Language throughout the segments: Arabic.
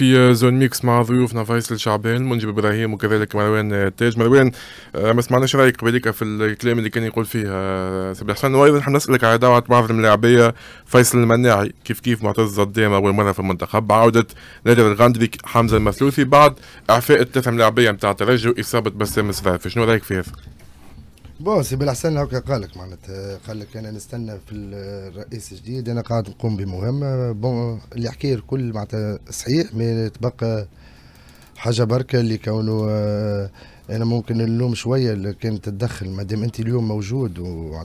في آه، زون ميكس مع ضيوفنا فيصل شعبان منجب ابراهيم وكذلك مروان آه، تاج مروان آه، ما سمعناش رايك بالك في الكلام اللي كان يقول فيه سبيح حسن وايضا نسالك على دعوه بعض الملاعبيه فيصل المناعي كيف كيف معتز الدامه اول مره في المنتخب بعوده نادر الغندري حمزه المثلوثي بعد اعفاء الثلاثه ملاعبيه نتاع الترجي واصابه بسام السرايف شنو رايك في هذا؟ بون سي بالحسن هكا قالك معناتها قال لك انا نستنى في الرئيس الجديد انا قاعد نقوم بمهمه بون اللي حكيه الكل معناتها صحيح مي تبقى حاجه بركه اللي كونه آه، انا ممكن نلوم شويه كانت تدخل ما دام انت اليوم موجود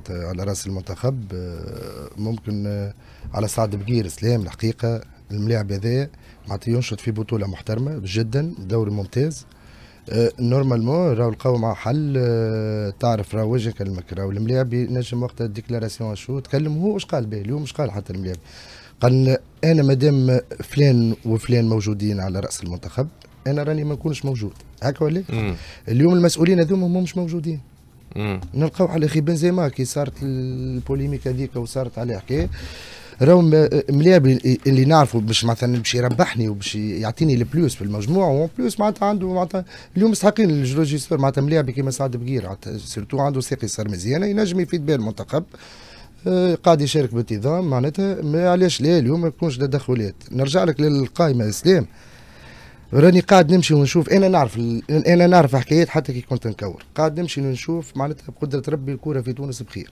على راس المنتخب آه، ممكن آه، على سعد بقير سلام الحقيقه الملاعب هذايا معناتها ينشط في بطوله محترمه جدا دوري ممتاز نورمالمون أه، راهو لقاو مع حل أه، تعرف راهو وجه يكلمك راهو الملاعب ينجم وقت الديكلاراسيون شو تكلم هو واش قال به اليوم واش قال حتى الملاعب قال انا مادام فلان وفلان موجودين على راس المنتخب انا راني ما نكونش موجود هكا ولا اليوم المسؤولين هذوما مش موجودين نلقاو على خي بنزيما كي صارت البوليميك هذيك وصارت عليه حكايه راهو مليار اللي نعرفوا باش مثلا باش يربحني وباش يعطيني البلوس في المجموع وان بلوس معناتها عنده معناتها اليوم مستحقين الجروجيستور معناتها مليار كيما سعد بقير سيرتو عنده ساقي صار مزيانه ينجم يفيد به المنتخب آه، قاعد يشارك بانتظام معناتها علاش لا اليوم ما يكونش تدخلات نرجع لك للقائمه اسلام راني قاعد نمشي ونشوف انا نعرف انا نعرف حكايات حتى كي كنت نكور قاعد نمشي ونشوف معناتها بقدره ربي الكوره في تونس بخير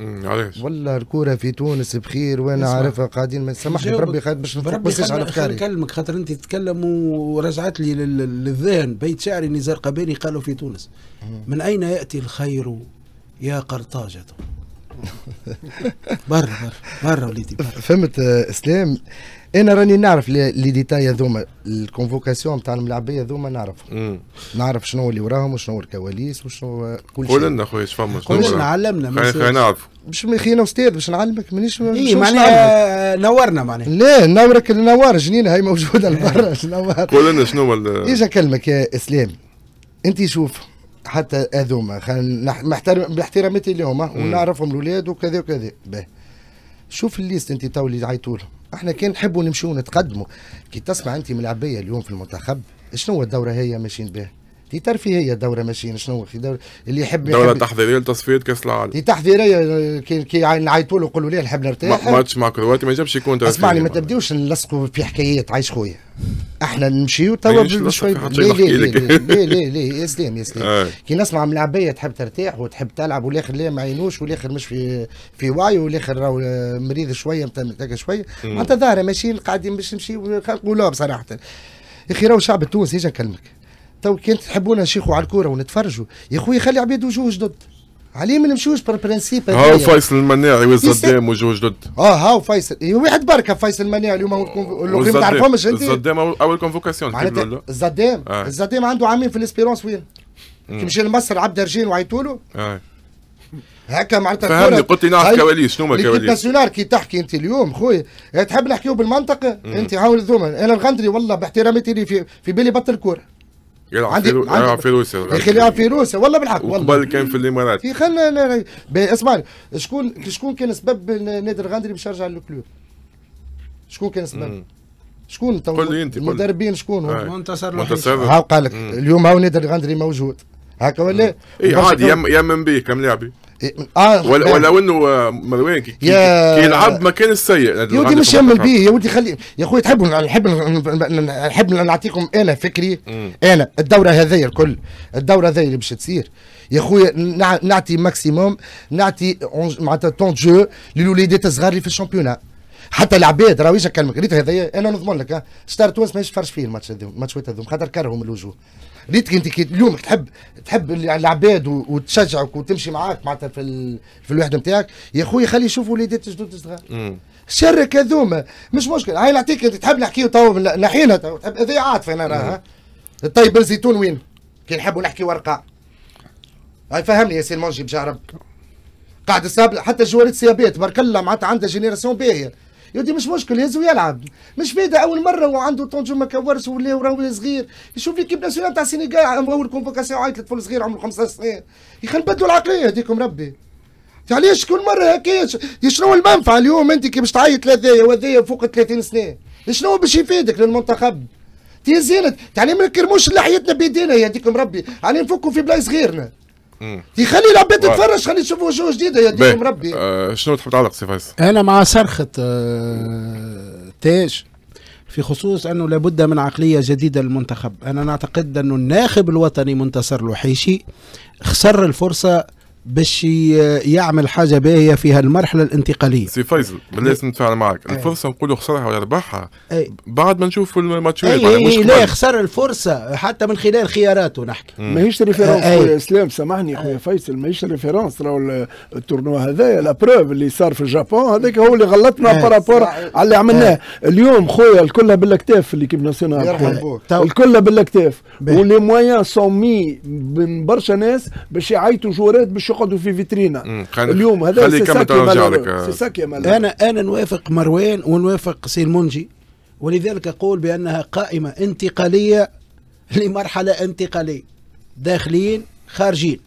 علاش والله الكوره في تونس بخير وانا عارفها قاعدين ما سامحني بربي خاطر باش نتفقسش على افكاري نكلمك خاطر انت تتكلم ورجعت لي للذهن بيت شعري نزار قباني قالوا في تونس من اين ياتي الخير يا قرطاجه برا برا برا وليدي فهمت آه، اسلام انا راني نعرف لي ديتاي هذوما الكونفوكاسيون نتاع الملاعبيه هذوما نعرفهم نعرف شنو اللي وراهم وشنو الكواليس وشنو كل شيء قول لنا خويا اش فما شنو باش نعلمنا خلينا نعرفوا باش خلينا استاذ باش نعلمك مانيش اي معناها نورنا معناها لا نورك نور جنينه هي موجوده لبرا إيه. نور قول لنا شنو هو ايش اكلمك يا اسلام انت شوف حتى هذوما محترم باحتراماتي لهم ونعرفهم الاولاد وكذا وكذا شوف الليست انت تو اللي عيطوا لهم احنا كان نحبوا نمشيو نتقدموا كي تسمع انت من العبيه اليوم في المنتخب شنو هو الدوره هي ماشيين بها دي ترفيهيه دوره ماشيين شنو في دوره اللي يحب دوره تحضيريه لتصفيه كاس العالم دي تحضيريه كي كي يعني نعيطوا له نقولوا ليه نحب نرتاح ماتش مع كرواتيا ما يجبش يكون اسمعني ما تبديوش نلصقوا في حكايات عايش خويا احنا نمشيو توا شوي ليه ليه ليه, ليه ليه يا سلام يا سلام آه. كي نسمع من العبيه تحب ترتاح وتحب تلعب والاخر لا ما عينوش والاخر مش في في وعي والاخر راهو مريض شويه متلقى شويه معناتها ظاهر ماشيين قاعدين باش نمشيو لا بصراحه يا اخي راهو الشعب التونسي اجا نكلمك تو كان تحبونا نشيخوا على الكوره ونتفرجوا يا خويا خلي عباد وجوه جدد عليه ما بالبرنسيب بالبرانسيب هاو فيصل المناعي والزدام وجوج جدد اه هاو فيصل إيه، واحد بركه فيصل المناعي اليوم الاخرين ما تعرفهمش انت الزدام اول كونفوكاسيون معناتها الزدام آه. الزدام عنده عامين في الاسبيرونس وين؟ كي مشى لمصر عبد رجين وعيطوا له آه. هكا معناتها فهمني قلت لي نعرف كواليس شنو هما كواليس ناسيونال كي تحكي انت اليوم خويا إيه، تحب نحكيو بالمنطقه انت هاو الذوما انا الغندري والله باحترامتي لي في, في بالي بطل كوره يلعب عندي في عندي يلعب في روسيا يلعب في روسيا والله بالحق والله قبل كان في الامارات في خل اسمعني شكون شكون كان سبب نادر الغندري باش يرجع للكلوب شكون كان سبب شكون قول لي انت المدربين شكون هم آه. منتصر منتصر هاو قال لك اليوم هاو نادر الغندري موجود هكا ولا اي عادي يم يم بيه كم لاعبي آه ولو, انه مروان كي يلعب مكان السيء يا ودي مش يعمل بيه يا ودي خلي يا خويا تحب نحب نحب نعطيكم انا فكري انا الدوره هذيا الكل الدوره هذيا اللي باش تصير يا خويا نعطي ماكسيموم نعطي معناتها طون جو للوليدات الصغار اللي في الشامبيونا حتى العباد راهو ايش كلمك ريت هذايا انا نضمن لك ستار آه، تونس ماهيش فرش فيه الماتش هذا الماتشات هذوم خاطر كرههم الوجوه ريتك انت اليوم تحب تحب العباد وتشجعك وتمشي معاك معناتها في ال... في الوحده نتاعك يا خويا خلي يشوفوا وليدات جدود صغار شرك هذوما مش مشكل هاي نعطيك انت تحب نحكيو تو نحينا تحب اذاعات عاطفه انا راها طيب الزيتون وين؟ كي نحبوا نحكي ورقه هاي فهمني يا سي المنجي بجعرب قاعد الصاب حتى الجوارات سيابات بارك الله معناتها عندها جينيراسيون باهيه يا ودي مش مشكل يهز ويلعب مش فايده اول مره وعنده طونجو ما كورش ولا وراه صغير يشوف ليكيب ناسيونال تاع السينيغال اول كونفوكاسيون عيط فول صغير عمره 15 سنه اخي نبدلوا العقليه هذيكم ربي علاش كل مره هكا شنو المنفعه اليوم انت كي باش تعيط لهذايا وهذايا فوق 30 سنه شنو باش يفيدك للمنتخب تي زينت تعني ما نكرموش لحيتنا بيدينا يهديكم ربي علي يعني نفكوا في بلاي صغيرنا يخلي العباد تتفرج خلي يشوفوا وجوه جديده يديهم ربي آه شنو تحب تعلق سي فايز؟ انا مع صرخه آه تاج في خصوص انه لابد من عقليه جديده للمنتخب، انا نعتقد انه الناخب الوطني منتصر لوحيشي خسر الفرصه باش يعمل حاجه باهيه في هالمرحله الانتقاليه سي فيصل لازم نتفاعل معك الفرصه الفرصه نقولوا خسرها ولا ربحها بعد ما نشوف الماتشات أي, أي, لا خسر الفرصه حتى من خلال خياراته نحكي ماهيش ريفيرونس خويا اسلام سامحني خويا فيصل ماهيش ريفيرونس راهو التورنوا هذايا لابروف اللي صار في الجابون هذاك هو اللي غلطنا بارابور على اللي عملناه اليوم خويا الكل بالاكتاف اللي ليكيب ناسيونال الكل بالاكتاف ولي موان سون مي من برشا ناس باش يعيطوا جورات باش يقعدوا في فيترينا اليوم هذا سي ساكي انا انا نوافق مروان ونوافق سي المنجي ولذلك اقول بانها قائمه انتقاليه لمرحله انتقاليه داخليين خارجين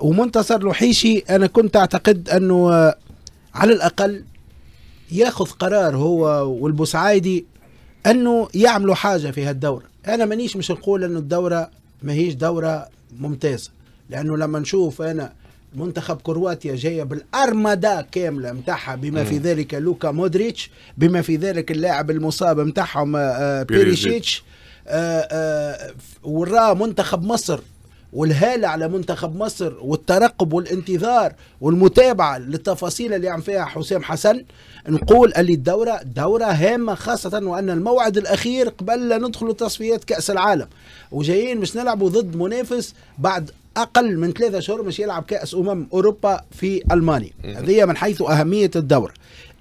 ومنتصر لوحيشي انا كنت اعتقد انه آه، على الاقل ياخذ قرار هو والبوسعايدي انه يعملوا حاجه في هالدوره انا مانيش مش نقول انه الدوره ماهيش دوره ممتازه لانه لما نشوف انا منتخب كرواتيا جايه بالأرمدة كامله نتاعها بما في ذلك لوكا مودريتش بما في ذلك اللاعب المصاب نتاعهم آه، آه، بيريشيتش آه، وراء منتخب مصر والهالة على منتخب مصر والترقب والانتظار والمتابعة للتفاصيل اللي عم فيها حسام حسن نقول اللي الدورة دورة هامة خاصة وأن الموعد الأخير قبل لا ندخل تصفيات كأس العالم وجايين مش نلعبوا ضد منافس بعد اقل من ثلاثة شهور مش يلعب كاس امم اوروبا في المانيا هذه من حيث اهميه الدور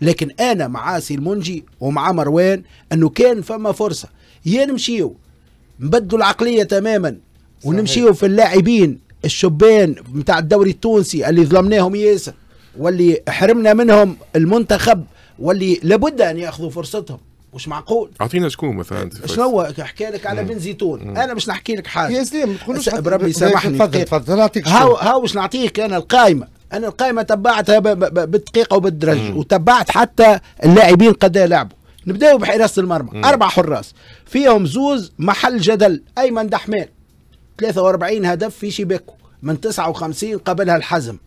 لكن انا مع سي المنجي ومع مروان انه كان فما فرصه يا نمشيو نبدلوا العقليه تماما ونمشيو في اللاعبين الشبان نتاع الدوري التونسي اللي ظلمناهم ياسر واللي حرمنا منهم المنتخب واللي لابد ان ياخذوا فرصتهم مش معقول اعطينا شكون مثلا إيه، شنو هو احكي لك على بن زيتون انا باش نحكي لك حاجه يا سلام ما تقولوش بربي سامحني تفضل إيه، تفضل اعطيك هاو هاو باش نعطيك انا القائمه انا القائمه تبعتها بالدقيقه وبالدرج وتبعت حتى اللاعبين قد إيه لعبوا نبداو بحراسه المرمى اربع حراس فيهم زوز محل جدل ايمن دحمان 43 هدف في شباكه من 59 قبلها الحزم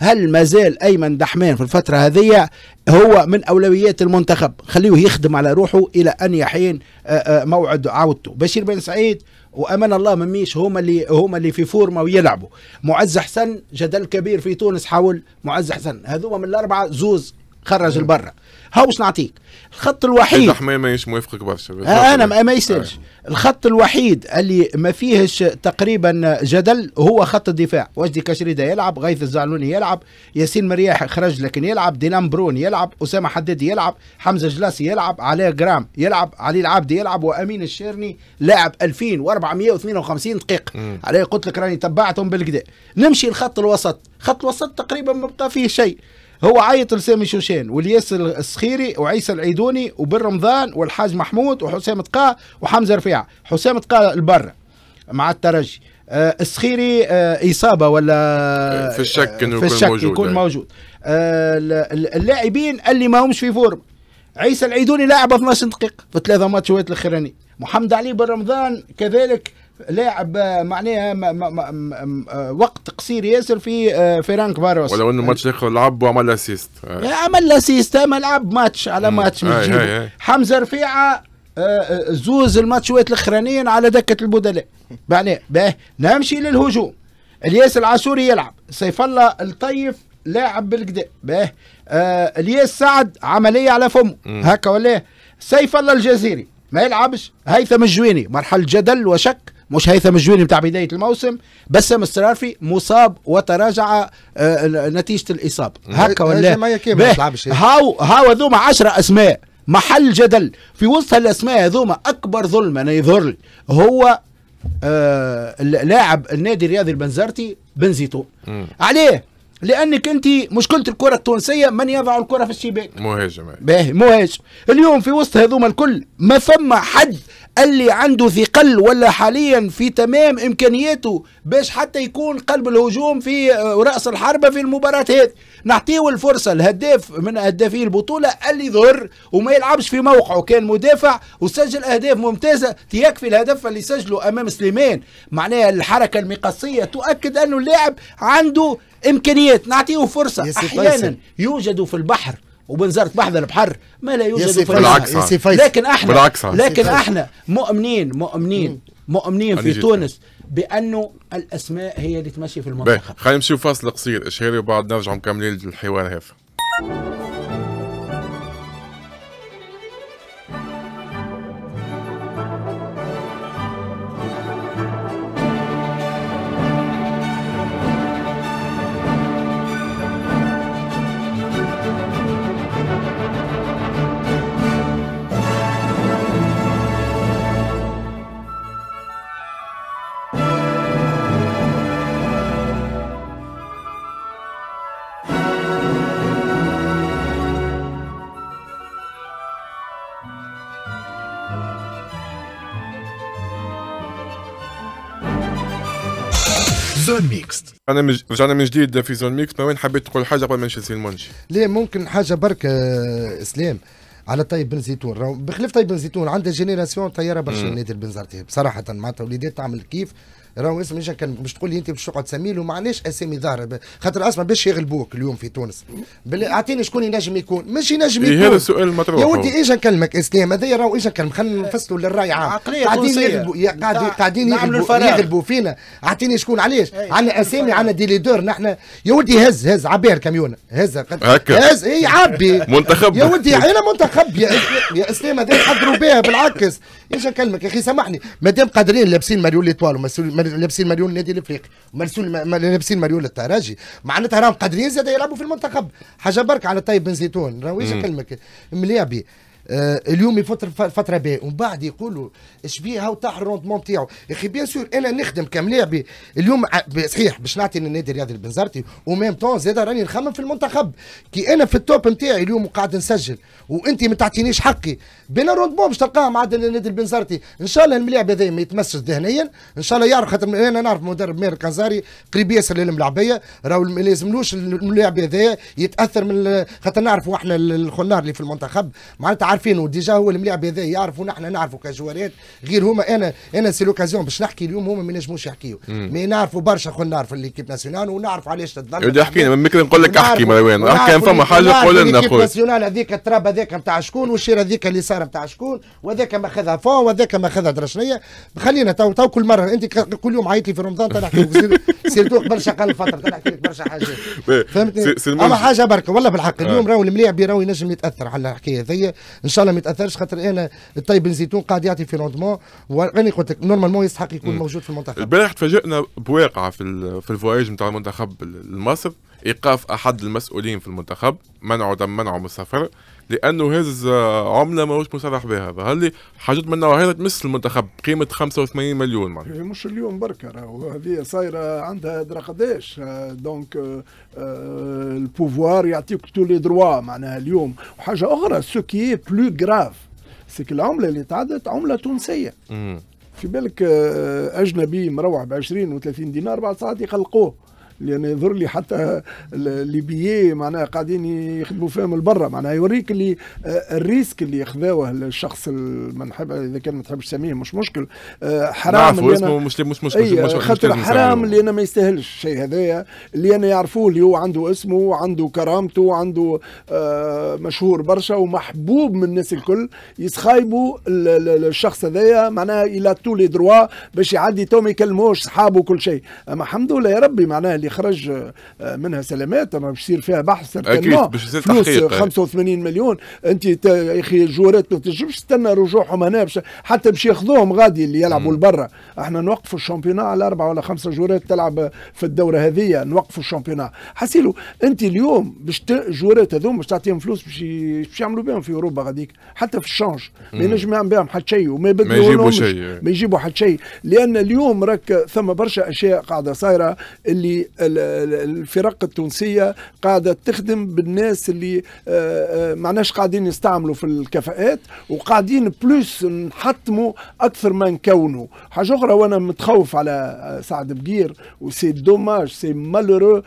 هل ما زال ايمن دحمان في الفتره هذه هو من اولويات المنتخب خليه يخدم على روحه الى ان يحين آه، آه، موعد عودته بشير بن سعيد وامان الله مميش هما اللي هما اللي في فورما ويلعبوا معز حسن جدل كبير في تونس حول معز حسن هذوما من الاربعه زوز خرج لبرا هاوش نعطيك الخط الوحيد ماهيش موافقك برشا آه، انا ما, يسالش آه. الخط الوحيد اللي ما فيهش تقريبا جدل هو خط الدفاع وجدي كشريده يلعب غيث الزعلوني يلعب ياسين مرياح خرج لكن يلعب دينام برون يلعب اسامه حدادي يلعب حمزه جلاسي يلعب علي جرام يلعب علي العبدي يلعب وامين الشيرني لاعب 2452 دقيقه علي قلت لك راني تبعتهم بالكدا نمشي الخط الوسط خط الوسط تقريبا ما بقى فيه شيء هو عيط لسامي شوشان والياس السخيري وعيسى العيدوني وبن رمضان والحاج محمود وحسام تقا وحمزه رفيعه حسام تقا البر مع الترجي آه السخيري آه اصابه ولا في الشك انه في الشك يكون موجود, يكون يعني. موجود. آه اللاعبين اللي ما همش في فورم عيسى العيدوني لاعب 12 دقيقه في ثلاثه ماتشات الاخراني محمد علي بن رمضان كذلك لاعب آه، معناها آه، وقت قصير ياسر في آه، فرانك فاروس ولو انه ماتش الاخر لعب وعمل اسيست عمل اسيست ما لعب ماتش على ماتش من حمزه رفيعه زوز الماتشات الاخرانيين على دكه البدلاء معناها باه نمشي للهجوم الياس العاشوري يلعب سيف الله الطيف لاعب بالكدا باه الياس سعد عمليه على فمه هكا ولا سيف الله الجزيري ما يلعبش هيثم الجويني مرحله جدل وشك مش هيثم الجويني بتاع بدايه الموسم بسام السرافي مصاب وتراجع آه، نتيجه الاصابه هكا ولا هاو هاو هذوما 10 اسماء محل جدل في وسط هالاسماء هذوما اكبر ظلم انا يظهر لي هو آه لاعب النادي الرياضي البنزرتي بنزيتو عليه لانك انت مشكله الكره التونسيه من يضع الكره في الشباك مهاجم باهي مهاجم اليوم في وسط هذوما الكل ما ثم حد اللي عنده ثقل ولا حاليا في تمام امكانياته باش حتى يكون قلب الهجوم في آه، راس الحربه في المباراه هذه نعطيه الفرصه الهداف من هدافي البطوله اللي يظهر وما يلعبش في موقعه كان مدافع وسجل اهداف ممتازه يكفي الهدف اللي سجله امام سليمان معناها الحركه المقصيه تؤكد انه اللاعب عنده امكانيات نعطيه فرصه احيانا يوجد في البحر وبنزرت بحر البحر ما لا يوجد في بالعكس لكن احنا لكن احنا مؤمنين مؤمنين مؤمنين في تونس بانه الاسماء هي اللي تمشي في المنتخب خلينا نمشيو فاصل قصير اشهري وبعد نرجع مكملين الحوار هذا زون ميكست انا رجعنا من جديد في زون ميكست ما وين حبيت تقول حاجه قبل ما نشوف المونجي لا ممكن حاجه برك اسلام آه، على طيب بن زيتون بخلاف طيب بن زيتون عندها جينيراسيون طياره برشا نادي البنزرتي بصراحه معناتها وليدات تعمل كيف راهو اسم نجم كان باش تقول لي انت باش تقعد تسمي له معليش اسامي ظاهره خاطر اصلا باش يغلبوك اليوم في تونس اعطيني شكون ينجم يكون مش ينجم إيه، يكون هذا السؤال المطروح يا ودي ايش نكلمك اسلام هذا راهو ايش نكلمك خلينا نفصلوا للراي عام قاعدين يغلبوا قاعدين يغلبوا يغلبوا فينا اعطيني شكون علاش إيه. عندنا اسامي عندنا دي ليدور نحن يا ودي هز هز عبير كاميون هز هز اي عبي منتخب يا ودي انا منتخب يا, يا اسلام هذا يقدروا بها بالعكس ايش نكلمك يا اخي سامحني مادام قادرين لابسين مليون ليطوال لابسين مليون النادي الافريقي لابسين مليون للتراجي معناتها راهم قادرين زاد يلعبوا في المنتخب حاجه برك على طيب بن زيتون راهو يجي كلمك مليابي آه، اليوم يفطر فتره باهيه ومن بعد يقولوا اش بيه هاو طاح الروندمون تاعو يا اخي بيان سور انا نخدم كملاعبي اليوم صحيح باش نعطي للنادي الرياضي البنزرتي وميم طون زاد راني نخمم في المنتخب كي انا في التوب نتاعي اليوم وقاعد نسجل وانت ما تعطينيش حقي بين الروندمون باش تلقاها مع النادي البنزرتي ان شاء الله الملاعب هذا ما يتمسش ذهنيا ان شاء الله يعرف خاطر انا نعرف مدرب ماهر القنزاري قريب ياسر للملاعبيه راهو ما لازملوش الملاعب هذايا يتاثر من خاطر نعرفوا احنا الخنار اللي في المنتخب معناتها عارفينه ديجا هو الملاعب هذا يعرفوا نحن نعرفوا كجوارات غير هما انا انا سي لوكازيون باش نحكي اليوم هما ما ينجموش يحكيوا مي نعرفوا برشا خويا نعرف الليكيب ناسيونال ونعرف علاش تتظلم بدي احكي من ممكن نقول لك احكي مروان احكي فما حاجه قول لنا خويا ناسيونال هذيك التراب هذاك نتاع شكون والشير هذيك اللي صار نتاع شكون وهذاك ما خذها فون وهذاك ما خذها درشنيه خلينا تو تو كل مره انت كل يوم عيط لي في رمضان تنحكي سيرتو برشا قبل فتره تنحكي لك برشا حاجات فهمتني اما حاجه برك والله بالحق آه. اليوم راهو الملاعب راهو ينجم يتاثر على الحكايه هذيا ان شاء الله ما يتاثرش خاطر انا الطيب بن زيتون قاعد يعطي في روندمون وانا قلت لك نورمالمون يستحق يكون مم. موجود في المنتخب البارح تفاجئنا بواقعه في في الفواج نتاع المنتخب لمصر ايقاف احد المسؤولين في المنتخب منعه تم منعه من السفر لانه هذه عمله ماهوش مصرح بها ظهر حاجات من النوع تمس المنتخب بقيمه 85 مليون معناها إيه، مش اليوم برك راهو هذه صايره عندها درا قداش آه، دونك آه، آه، البوفوار يعطيك تو لي دروا معناها اليوم وحاجه اخرى سو كي بلو غراف سي العمله اللي تعدت عمله تونسيه في بالك اجنبي مروح ب 20 و 30 دينار بعد ساعات يقلقوه لان يظهر لي حتى الليبيي معناها قاعدين يخدموا فيهم البرة معناها يوريك اللي آه، الريسك اللي يخذوه الشخص ما نحب اذا كان ما تحبش تسميه مش مشكل آه، حرام اللي أنا مش مش مش, مش, مش خاطر حرام اللي انا ما يستاهلش الشيء هذايا اللي انا يعرفوه اللي هو عنده اسمه وعنده كرامته وعنده آه، مشهور برشا ومحبوب من الناس الكل يسخايبوا الشخص هذايا معناها الى تو لي دروا باش يعدي تو ما يكلموش صحابه وكل شيء اما الحمد لله يا ربي معناها اللي يخرج آه، منها سلامات ما باش يصير فيها بحث اكيد باش يصير فلوس 85 مليون انت يا اخي الجوارات ما تنجمش تستنى رجوعهم هنا بش حتى باش ياخذوهم غادي اللي يلعبوا لبرا احنا نوقفوا الشامبيون على اربعه ولا خمسه جوارات تلعب في الدوره هذه نوقفوا الشامبيون حسيلو انت اليوم باش الجوارات هذوما باش تعطيهم فلوس باش باش يعملوا بهم في اوروبا غاديك حتى في الشانج ما ينجم يعمل بهم حتى شيء وما يبدلوا ما يجيبوا حتى شيء لان اليوم راك ثم برشا اشياء قاعده صايره اللي الفرق التونسيه قاعده تخدم بالناس اللي آه، آه، معناش قاعدين يستعملوا في الكفاءات وقاعدين بلوس نحطموا اكثر ما نكونوا حاجه اخرى وانا متخوف على آه، سعد بقير وسي دوماج سي مالورو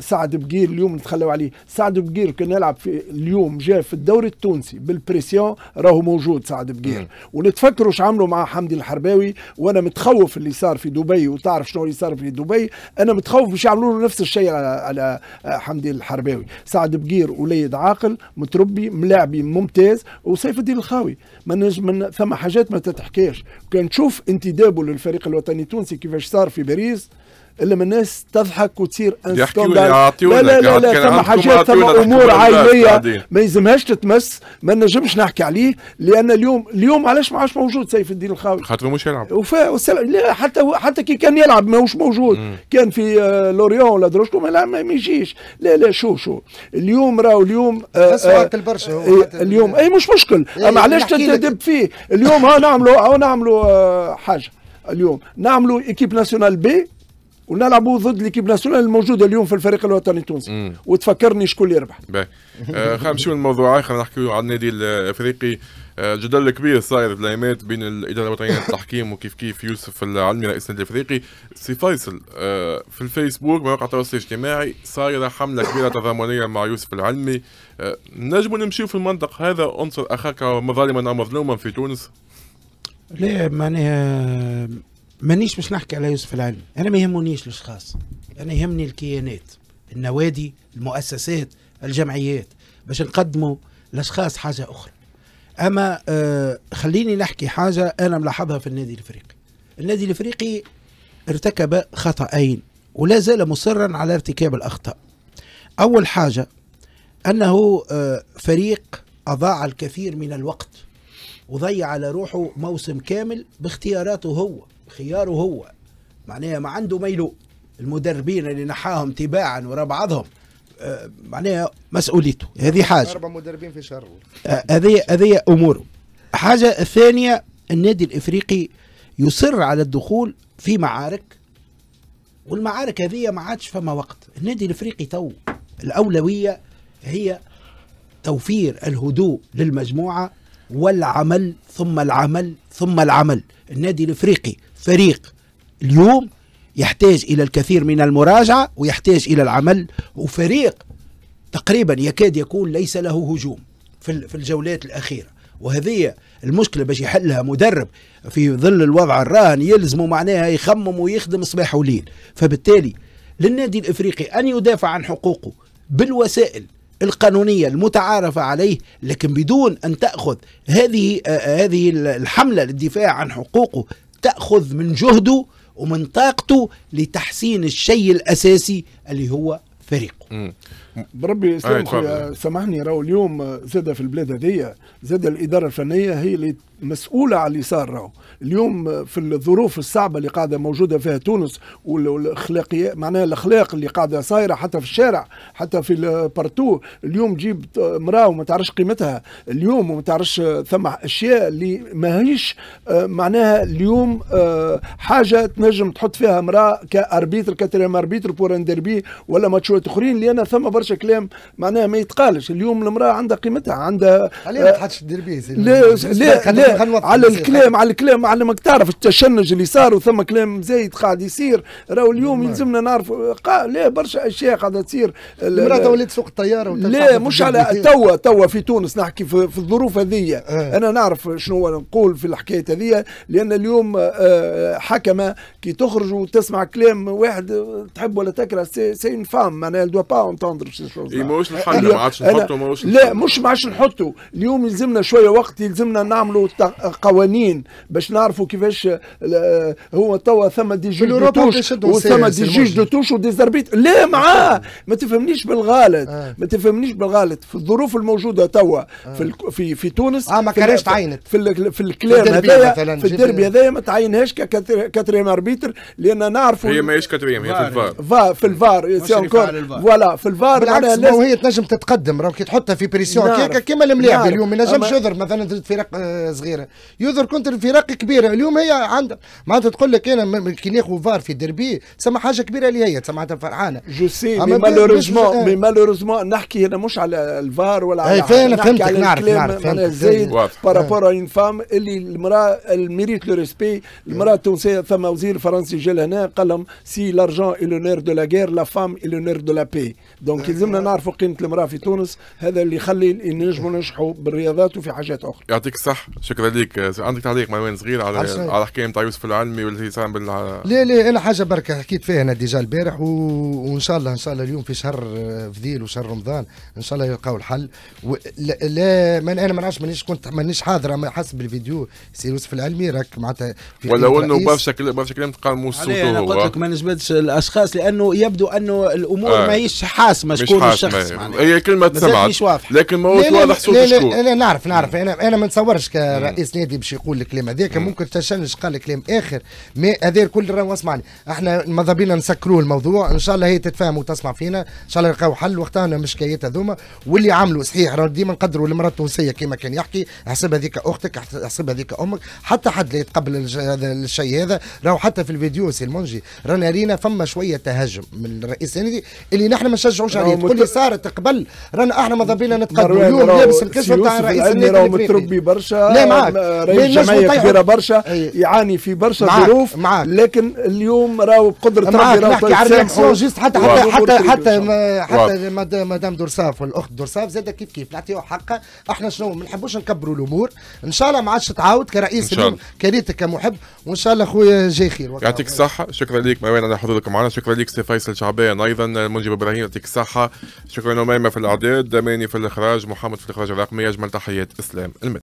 سعد بقير اليوم نتخلوا عليه سعد بقير كان يلعب في اليوم جاء في الدوري التونسي بالبريسيون راهو موجود سعد بقير ونتفكروا شو عملوا مع حمدي الحرباوي وانا متخوف اللي صار في دبي وتعرف شنو اللي صار في دبي انا متخوف الخوف مش يعملوا نفس الشيء على, على حمدي الحرباوي سعد بقير وليد عاقل متربي ملاعبي ممتاز وسيف الدين الخاوي ما من ثم حاجات ما تتحكيش كان تشوف انتدابه للفريق الوطني التونسي كيفاش صار في باريس الا من الناس تضحك وتصير ان لا لا لا لا ثم حاجات ثم امور عائليه ما يلزمهاش تتمس ما نجمش نحكي عليه لان اليوم اليوم علاش ما عادش موجود سيف الدين الخاوي خاطر مش يلعب وفا لا حتى حتى كي كان يلعب ماهوش موجود مم. كان في آه، لوريون ولا دروشكو ما يجيش لا لا شو شو اليوم راهو اليوم آه, آه، البرشا آه، اليوم اي مش مشكل إيه، اما علاش تتدب فيه اليوم ها نعملوا ها نعملوا حاجه اليوم نعملوا ايكيب ناسيونال بي ونلعبوا ضد ليكيب ناسيونال الموجوده اليوم في الفريق الوطني التونسي وتفكرني شكون اللي يربح. آه، خلينا نمشيو للموضوع اخر نحكيو على النادي الافريقي آه، جدل كبير صاير في الايامات بين الاداره الوطنيه للتحكيم وكيف كيف يوسف العلمي رئيس النادي الافريقي سي فيصل آه، في الفيسبوك مواقع التواصل الاجتماعي صايره حمله كبيره تضامنيه مع يوسف العلمي نجموا نمشيو في المنطق هذا انصر اخاك مظالما او مظلوما في تونس لا معناها مانيش باش نحكي على يوسف العلمي انا ما يهمونيش الاشخاص انا يهمني الكيانات النوادي المؤسسات الجمعيات باش نقدموا الاشخاص حاجه اخرى اما آه خليني نحكي حاجه انا ملاحظها في النادي الافريقي النادي الافريقي ارتكب خطأين ولا زال مصرا على ارتكاب الاخطاء اول حاجه انه آه، فريق اضاع الكثير من الوقت وضيع على روحه موسم كامل باختياراته هو خياره هو معناها ما عنده ما المدربين اللي نحاهم تباعا ورا بعضهم آه، معناها مسؤوليته هذه حاجه اربع مدربين في شهر آه، هذه هذه اموره حاجه ثانيه النادي الافريقي يصر على الدخول في معارك والمعارك هذه ما عادش فما وقت النادي الافريقي تو الاولويه هي توفير الهدوء للمجموعه والعمل ثم العمل ثم العمل النادي الافريقي فريق اليوم يحتاج إلى الكثير من المراجعة ويحتاج إلى العمل وفريق تقريبا يكاد يكون ليس له هجوم في الجولات الأخيرة وهذه المشكله باش يحلها مدرب في ظل الوضع الراهن يلزمه معناها يخمم ويخدم صباح وليل فبالتالي للنادي الافريقي ان يدافع عن حقوقه بالوسائل القانونيه المتعارفه عليه لكن بدون ان تاخذ هذه آه، آه، هذه الحمله للدفاع عن حقوقه تأخذ من جهده ومن طاقته لتحسين الشيء الأساسي اللي هو فريقه بربي آه، سامحني راهو اليوم آه، زاد في البلاد هذيا زاد الاداره الفنيه هي اللي مسؤولة على اللي صار راهو اليوم في الظروف الصعبة اللي قاعدة موجودة فيها تونس والأخلاقية معناها الأخلاق اللي قاعدة صايرة حتى في الشارع حتى في البرتو اليوم تجيب مرأة وما تعرفش قيمتها اليوم وما تعرفش ثم أشياء اللي ماهيش آه، معناها اليوم آه، حاجة تنجم تحط فيها مرأة كأربيتر كتريم أربيتر بور اندربي ولا ماتشات أخرين لأن ثم برشا كلام معناها ما يتقالش اليوم المرأة عندها قيمتها عندها عليه ما تحطش الدربي آه، لا لا على, الكلام على الكلام على ما تعرف التشنج اللي صار وثم كلام زايد قاعد يصير راهو اليوم نعم. يلزمنا نعرفوا لا برشا اشياء قاعده تصير المراه ولات سوق الطياره لا مش على توا توا في تونس نحكي في, في الظروف هذيا آه. انا نعرف شنو نقول في الحكايه هذيا لان اليوم آه، حكمه كي تخرج وتسمع كلام واحد تحب ولا تكره سي سي فام معناها دو با اونتوندر اي ماهوش الحل ما عادش نحطه ماهوش لا مش ما عادش نحطه اليوم يلزمنا شويه وقت يلزمنا نعملوا حتى قوانين باش نعرفوا كيفاش آه، هو توا ثم دي جيج دو توش وثم دي جيج دو توش ودي زربيت لا معاه ما تفهمنيش بالغالط آه. ما تفهمنيش بالغالط في الظروف الموجوده توا آه. في في في تونس اه ما كانش تعينت في ال... في الكلام هذايا في الدربي هذايا ما تعينهاش كاتريم اربيتر لان نعرفوا هي ماهيش كاتريم هي في الفار في الفار سي انكور فوالا في الفار بالعكس ما هي تنجم تتقدم راه كي تحطها في بريسيون كيما الملاعب اليوم ما ينجمش يضرب مثلا فرق صغيره صغيره يذر كنت الفرق كبيره اليوم هي عندها معناتها تقول لك انا كي ناخذ فار في دربي سما حاجه كبيره اللي هي سمعتها فرحانه جو سي مي مالوريزمون مي مالوريزمون نحكي هنا مش على الفار ولا إيه، على فاهم فهمتك نعرف نعرف زايد بارابور اون فام اللي المراه الميريت لو ريسبي المراه التونسيه ثم وزير فرنسي جا لهنا قال لهم سي لارجون اي لونير دو لا غير لا فام اي لونير دو لا بي دونك يلزمنا نعرفوا قيمه المراه في تونس هذا اللي يخلي نجموا ننجحوا بالرياضات وفي حاجات اخرى يعطيك الصحه شكرا الفكره ليك عندك تعليق معلومات صغير على عشان. على حكايه نتاع يوسف العلمي واللي يساهم بال لا لا انا حاجه برك حكيت فيها انا ديجا البارح و... وان شاء الله ان شاء الله اليوم في شهر آه، فذيل وشهر رمضان ان شاء الله يلقاو الحل و... لا, لا من انا ما نعرفش مانيش كنت مانيش حاضر اما حسب الفيديو سي يوسف العلمي راك معناتها ولا انه برشا برشا كلام تقال مو انا قلت لك ما نجبدش الاشخاص لانه يبدو انه الامور آه. ماهيش حاسمه شكون الشخص هي كلمه سمعت لكن ماهوش واضح صوت شكون لا لا نعرف نعرف انا انا ما نتصورش رئيس نادي باش يقول الكلام هذاك ممكن تشنج قال كلام اخر مي هذا الكل راهو اسمعني احنا ماذا بينا نسكروا الموضوع ان شاء الله هي تتفاهم وتسمع فينا ان شاء الله يلقاو حل وقتها مش كايات هذوما واللي عملوا صحيح راه ديما نقدروا المراه التونسيه كما كان يحكي حسب هذيك اختك حسب هذيك امك حتى حد لا يتقبل الشيء هذا راهو حتى في الفيديو سي المنجي رانا رينا فما شويه تهجم من الرئيس النادي اللي نحن ما نشجعوش عليه تقول لي صارت قبل رانا احنا ماذا بينا نتقبلوا اليوم لابس الكشف تاع الرئيس النادي راهو متربي برشا لا معاك رئيس جمعيه طيب. كبيره برشا يعاني في برشا ظروف لكن اليوم راهو بقدره ربي راهو نحكي على الرياكسيون جيست حتى حتى حتى حتى حتى مدام دورساف والاخت دورساف زاد كيف كيف نعطيه حقها احنا شنو ما نحبوش نكبروا الامور ان شاء الله ما عادش تعاود كرئيس كريتك كمحب وان شاء الله خويا جاي خير يعطيك الصحه شكرا لك مروان على حضورك معنا شكرا لك سي فيصل شعبان ايضا منجب ابراهيم يعطيك الصحه شكرا لميمة في الاعداد دماني في الاخراج محمد في الاخراج الرقمي اجمل تحيات اسلام المد